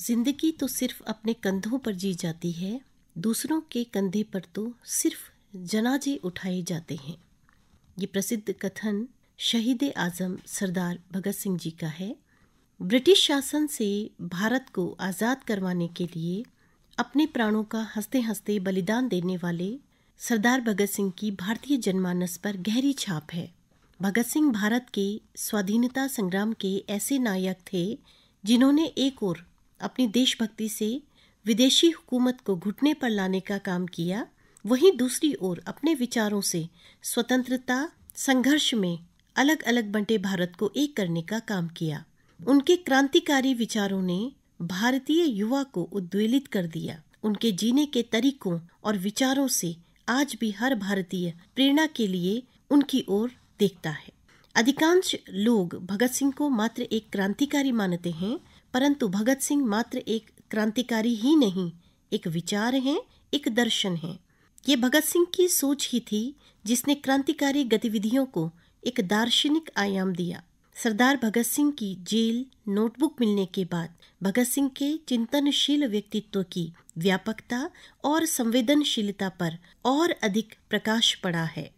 जिंदगी तो सिर्फ अपने कंधों पर जी जाती है दूसरों के कंधे पर तो सिर्फ जनाजे उठाए जाते हैं ये प्रसिद्ध कथन शहीद आज़म सरदार भगत सिंह जी का है ब्रिटिश शासन से भारत को आज़ाद करवाने के लिए अपने प्राणों का हंसते हंसते बलिदान देने वाले सरदार भगत सिंह की भारतीय जनमानस पर गहरी छाप है भगत सिंह भारत के स्वाधीनता संग्राम के ऐसे नायक थे जिन्होंने एक और अपनी देशभक्ति से विदेशी हुकूमत को घुटने पर लाने का काम किया वहीं दूसरी ओर अपने विचारों से स्वतंत्रता संघर्ष में अलग अलग बंटे भारत को एक करने का काम किया उनके क्रांतिकारी विचारों ने भारतीय युवा को उद्वेलित कर दिया उनके जीने के तरीकों और विचारों से आज भी हर भारतीय प्रेरणा के लिए उनकी ओर देखता है अधिकांश लोग भगत सिंह को मात्र एक क्रांतिकारी मानते हैं परंतु भगत सिंह मात्र एक क्रांतिकारी ही नहीं एक विचार हैं एक दर्शन है ये भगत सिंह की सोच ही थी जिसने क्रांतिकारी गतिविधियों को एक दार्शनिक आयाम दिया सरदार भगत सिंह की जेल नोटबुक मिलने के बाद भगत सिंह के चिंतनशील व्यक्तित्व की व्यापकता और संवेदनशीलता पर और अधिक प्रकाश पड़ा है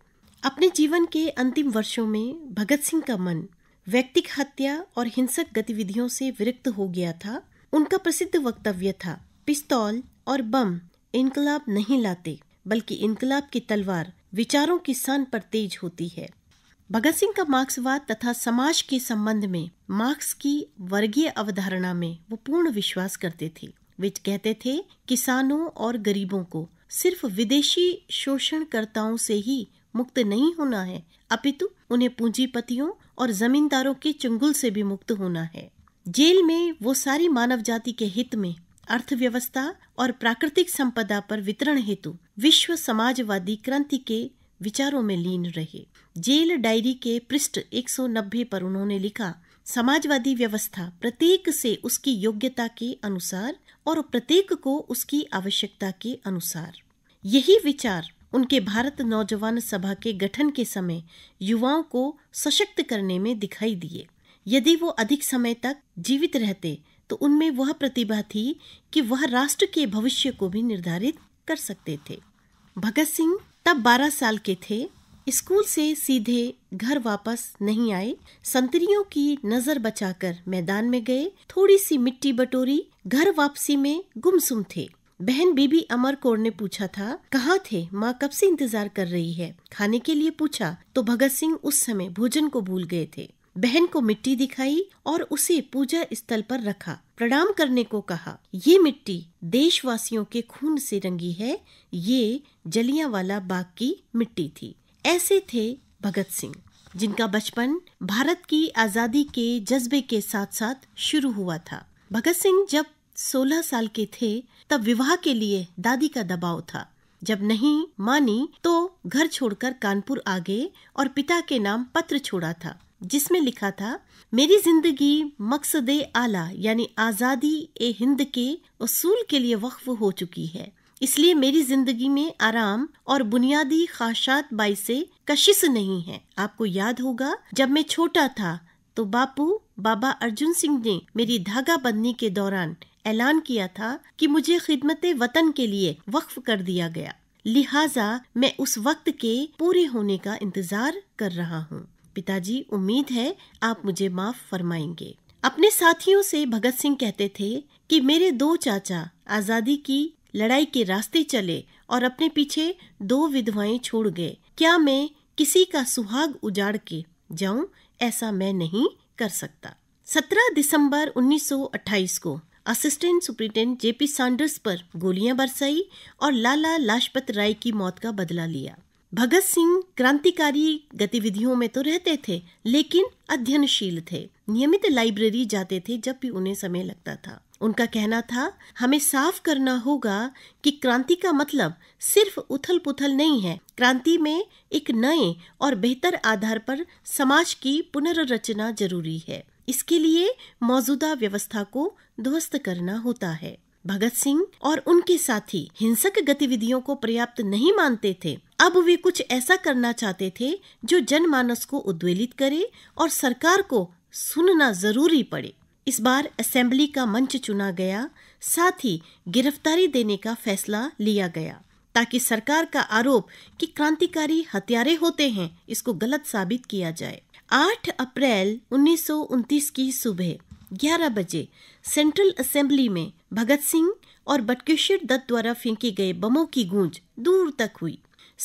अपने जीवन के अंतिम वर्षों में भगत सिंह का मन व्यक्तिक हत्या और हिंसक गतिविधियों से विरक्त हो गया था उनका प्रसिद्ध वक्तव्य था पिस्तौल और बम इनकलाब नहीं लाते बल्कि इनकलाब की तलवार विचारों की सन पर तेज होती है भगत सिंह का मार्क्सवाद तथा समाज के संबंध में मार्क्स की वर्गीय अवधारणा में वो पूर्ण विश्वास करते थे वे कहते थे किसानों और गरीबों को सिर्फ विदेशी शोषणकर्ताओं से ही मुक्त नहीं होना है अपितु उन्हें पूंजीपतियों और जमींदारों के चुंगुल से भी मुक्त होना है जेल में वो सारी मानव जाति के हित में अर्थव्यवस्था और प्राकृतिक संपदा पर वितरण हेतु विश्व समाजवादी क्रांति के विचारों में लीन रहे जेल डायरी के पृष्ठ एक पर उन्होंने लिखा समाजवादी व्यवस्था प्रत्येक से उसकी योग्यता के अनुसार और प्रत्येक को उसकी आवश्यकता के अनुसार यही विचार उनके भारत नौजवान सभा के गठन के समय युवाओं को सशक्त करने में दिखाई दिए यदि वो अधिक समय तक जीवित रहते तो उनमें वह प्रतिभा थी कि वह राष्ट्र के भविष्य को भी निर्धारित कर सकते थे भगत सिंह तब 12 साल के थे स्कूल से सीधे घर वापस नहीं आए संतरियों की नजर बचाकर मैदान में गए थोड़ी सी मिट्टी बटोरी घर वापसी में गुमसुम थे बहन बीबी अमर कौर ने पूछा था कहाँ थे माँ कब से इंतजार कर रही है खाने के लिए पूछा तो भगत सिंह उस समय भोजन को भूल गए थे बहन को मिट्टी दिखाई और उसे पूजा स्थल पर रखा प्रणाम करने को कहा ये मिट्टी देशवासियों के खून से रंगी है ये जलिया वाला बाग की मिट्टी थी ऐसे थे भगत सिंह जिनका बचपन भारत की आजादी के जज्बे के साथ साथ शुरू हुआ था भगत सिंह जब सोलह साल के थे तब विवाह के लिए दादी का दबाव था जब नहीं मानी तो घर छोड़कर कानपुर आ गए और पिता के नाम पत्र छोड़ा था जिसमें लिखा था मेरी जिंदगी मकसद आला यानी आजादी ए हिंद के उसूल के लिए वक्फ हो चुकी है इसलिए मेरी जिंदगी में आराम और बुनियादी खाशात बाई से कशिश नहीं है आपको याद होगा जब मैं छोटा था तो बापू बाबा अर्जुन सिंह ने मेरी धागा बंदी के दौरान ऐलान किया था कि मुझे खिदमत वतन के लिए वक्फ कर दिया गया लिहाजा मैं उस वक्त के पूरे होने का इंतजार कर रहा हूँ पिताजी उम्मीद है आप मुझे माफ फरमाएंगे अपने साथियों से भगत सिंह कहते थे कि मेरे दो चाचा आजादी की लड़ाई के रास्ते चले और अपने पीछे दो विधवाएं छोड़ गए क्या मैं किसी का सुहाग उजाड़ के जाऊं ऐसा मैं नहीं कर सकता 17 दिसंबर 1928 को असिस्टेंट सुप्रिंटेंडेंट जेपी सैंडर्स पर गोलियां बरसाई और लाला लाजपत राय की मौत का बदला लिया भगत सिंह क्रांतिकारी गतिविधियों में तो रहते थे लेकिन अध्ययनशील थे नियमित लाइब्रेरी जाते थे जब भी उन्हें समय लगता था उनका कहना था हमें साफ करना होगा कि क्रांति का मतलब सिर्फ उथल पुथल नहीं है क्रांति में एक नए और बेहतर आधार पर समाज की पुनर्रचना जरूरी है इसके लिए मौजूदा व्यवस्था को ध्वस्त करना होता है भगत सिंह और उनके साथी हिंसक गतिविधियों को पर्याप्त नहीं मानते थे अब वे कुछ ऐसा करना चाहते थे जो जनमानस को उद्वेलित करे और सरकार को सुनना जरूरी पड़े इस बार असेंबली का मंच चुना गया साथ ही गिरफ्तारी देने का फैसला लिया गया ताकि सरकार का आरोप कि क्रांतिकारी हत्यारे होते हैं इसको गलत साबित किया जाए 8 अप्रैल उन्नीस की सुबह ग्यारह बजे सेंट्रल असेंबली में भगत सिंह और बटकेश्वर दत्त द्वारा फेंके गए बमों की गूंज दूर तक हुई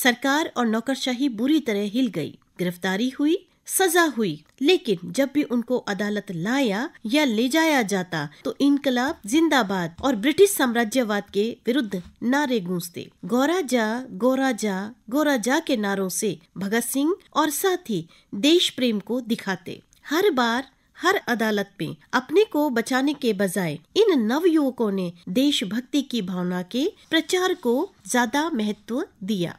सरकार और नौकरशाही बुरी तरह हिल गई गिरफ्तारी हुई सजा हुई लेकिन जब भी उनको अदालत लाया या ले जाया जाता तो इनकलाब जिंदाबाद और ब्रिटिश साम्राज्यवाद के विरुद्ध नारे गूंजते गौरा जा गौरा जा गोरा जा के नारों से भगत सिंह और साथ ही देश प्रेम को दिखाते हर बार हर अदालत में अपने को बचाने के बजाय इन नव युवकों ने देशभक्ति की भावना के प्रचार को ज्यादा महत्व दिया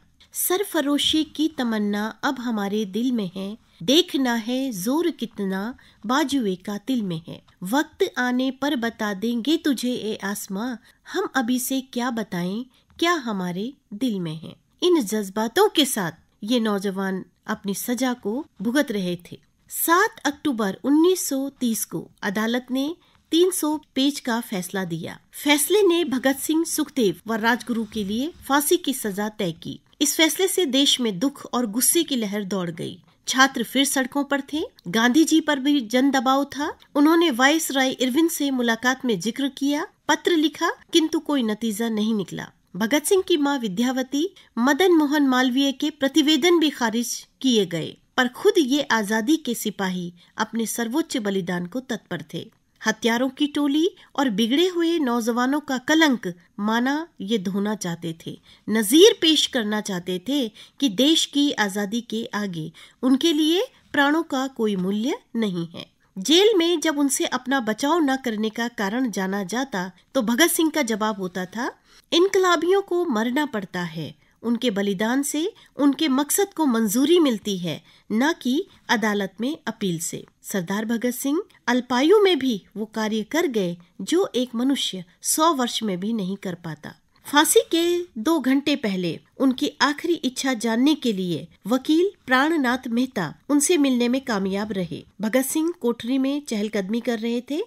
सरफरोशी की तमन्ना अब हमारे दिल में है देखना है जोर कितना बाजुए का तिल में है वक्त आने पर बता देंगे तुझे ए आसमां हम अभी से क्या बताएं क्या हमारे दिल में है इन जज्बातों के साथ ये नौजवान अपनी सजा को भुगत रहे थे सात अक्टूबर 1930 को अदालत ने 300 पेज का फैसला दिया फैसले ने भगत सिंह सुखदेव व राजगुरु के लिए फांसी की सजा तय की इस फैसले से देश में दुख और गुस्से की लहर दौड़ गई छात्र फिर सड़कों पर थे गांधी जी पर भी जन दबाव था उन्होंने वाइस राय इरविन से मुलाकात में जिक्र किया पत्र लिखा किंतु कोई नतीजा नहीं निकला भगत सिंह की मां विद्यावती मदन मोहन मालवीय के प्रतिवेदन भी खारिज किए गए पर खुद ये आजादी के सिपाही अपने सर्वोच्च बलिदान को तत्पर थे हथियारों की टोली और बिगड़े हुए नौजवानों का कलंक माना ये धोना चाहते थे नजीर पेश करना चाहते थे कि देश की आजादी के आगे उनके लिए प्राणों का कोई मूल्य नहीं है जेल में जब उनसे अपना बचाव न करने का कारण जाना जाता तो भगत सिंह का जवाब होता था इनकलाबियों को मरना पड़ता है उनके बलिदान से उनके मकसद को मंजूरी मिलती है न कि अदालत में अपील से सरदार भगत सिंह अल्पायु में भी वो कार्य कर गए जो एक मनुष्य सौ वर्ष में भी नहीं कर पाता फांसी के दो घंटे पहले उनकी आखिरी इच्छा जानने के लिए वकील प्राणनाथ मेहता उनसे मिलने में कामयाब रहे भगत सिंह कोठरी में चहलकदमी कर रहे थे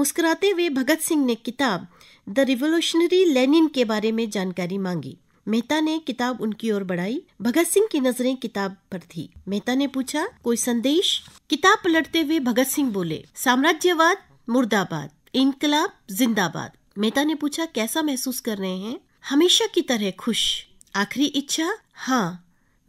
मुस्कुराते हुए भगत सिंह ने किताब द रिवोल्यूशनरी लेनिन के बारे में जानकारी मांगी मेहता ने किताब उनकी ओर बढ़ाई भगत सिंह की नजरें किताब पर थी मेहता ने पूछा कोई संदेश किताब पलटते हुए भगत सिंह बोले साम्राज्यवाद मुर्दाबाद इनकलाब जिंदाबाद मेहता ने पूछा कैसा महसूस कर रहे हैं हमेशा की तरह खुश आखिरी इच्छा हाँ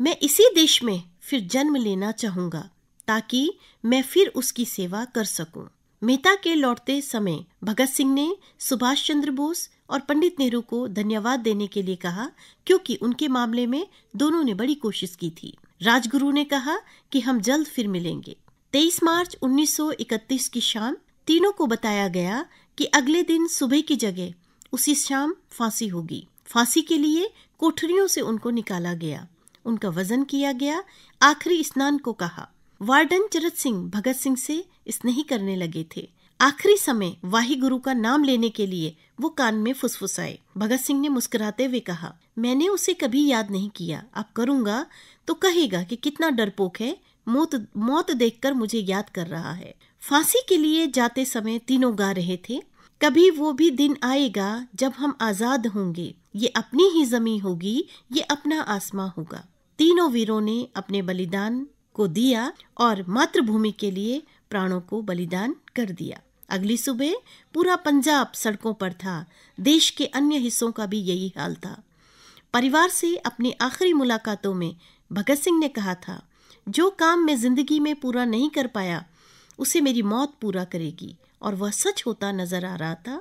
मैं इसी देश में फिर जन्म लेना चाहूंगा ताकि मैं फिर उसकी सेवा कर सकूं मेहता के लौटते समय भगत सिंह ने सुभाष चंद्र बोस और पंडित नेहरू को धन्यवाद देने के लिए कहा क्योंकि उनके मामले में दोनों ने बड़ी कोशिश की थी राजगुरु ने कहा कि हम जल्द फिर मिलेंगे 23 मार्च 1931 की शाम तीनों को बताया गया कि अगले दिन सुबह की जगह उसी शाम फांसी होगी फांसी के लिए कोठरियों से उनको निकाला गया उनका वजन किया गया आखिरी स्नान को कहा वार्डन चरत सिंह भगत सिंह से स्नेह करने लगे थे आखिरी समय गुरु का नाम लेने के लिए वो कान में फुसफुसाए भगत सिंह ने मुस्कुराते हुए कहा मैंने उसे कभी याद नहीं किया अब करूंगा तो कहेगा कि कितना डरपोक है मौत मौत देखकर मुझे याद कर रहा है फांसी के लिए जाते समय तीनों गा रहे थे कभी वो भी दिन आएगा जब हम आजाद होंगे ये अपनी ही जमी होगी ये अपना आसमा होगा तीनों वीरों ने अपने बलिदान को दिया और मातृभूमि के लिए प्राणों को बलिदान कर दिया अगली सुबह पूरा पंजाब सड़कों पर था देश के अन्य हिस्सों का भी यही हाल था परिवार से अपनी आखिरी मुलाकातों में भगत सिंह ने कहा था जो काम मैं जिंदगी में पूरा नहीं कर पाया उसे मेरी मौत पूरा करेगी और वह सच होता नजर आ रहा था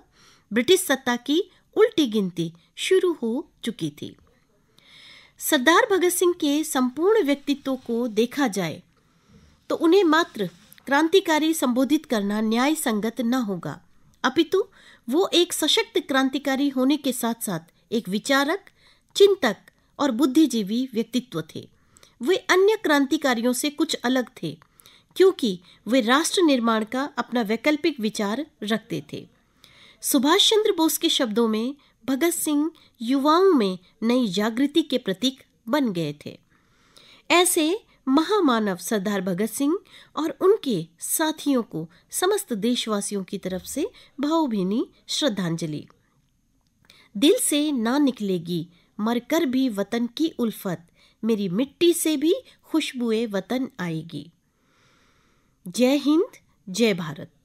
ब्रिटिश सत्ता की उल्टी गिनती शुरू हो चुकी थी सरदार भगत सिंह के संपूर्ण व्यक्तित्व को देखा जाए तो उन्हें मात्र क्रांतिकारी संबोधित करना न्याय संगत न होगा अपितु वो एक सशक्त क्रांतिकारी होने के साथ साथ एक विचारक चिंतक और बुद्धिजीवी व्यक्तित्व थे वे अन्य क्रांतिकारियों से कुछ अलग थे क्योंकि वे राष्ट्र निर्माण का अपना वैकल्पिक विचार रखते थे सुभाष चंद्र बोस के शब्दों में भगत सिंह युवाओं में नई जागृति के प्रतीक बन गए थे ऐसे महामानव सरदार भगत सिंह और उनके साथियों को समस्त देशवासियों की तरफ से भावभीनी श्रद्धांजलि दिल से ना निकलेगी मरकर भी वतन की उल्फत मेरी मिट्टी से भी खुशबुए वतन आएगी जय हिंद जय भारत